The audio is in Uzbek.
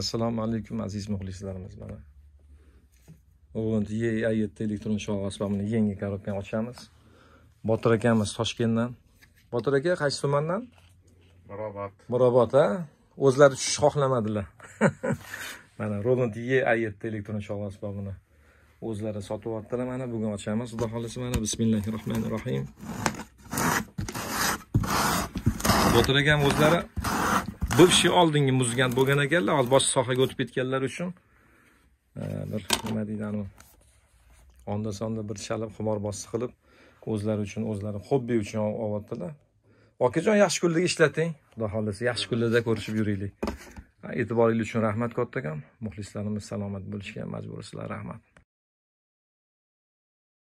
assalomu alaykum aziz muxlislarimiz mana o'g'lim a yetti elektron shou asbobini yangi korobkani ochamiz botir akamiz toshkentdan botir aka qaysi tumandan mirobod mirobod a o'zlari tushishni xohlamadilar mana roland a yetti elektron shou asbobini o'zlari sotyaptilar mana bugun ochamiz xudo xohlasa mana bismillahi rohmanir rohim botir akam o'zlari bu oldingi muzgant bo'lgan ekanlar hozir boshqa sohaga o'tib ketganlar uchun bir nima deydi anavi onda sonda bir chalib xumorbozlik qilib o'zlari uchun o'zlari hobbi uchun olyaptilar okajon yaxshi kunlarga ishlating xudo xohlasa yaxshi kunlarda ko'rishib yuraylik e'tiboringiz uchun rahmat kattakon muxlislarimiz salomat bo'lishga majbursizlar rahmat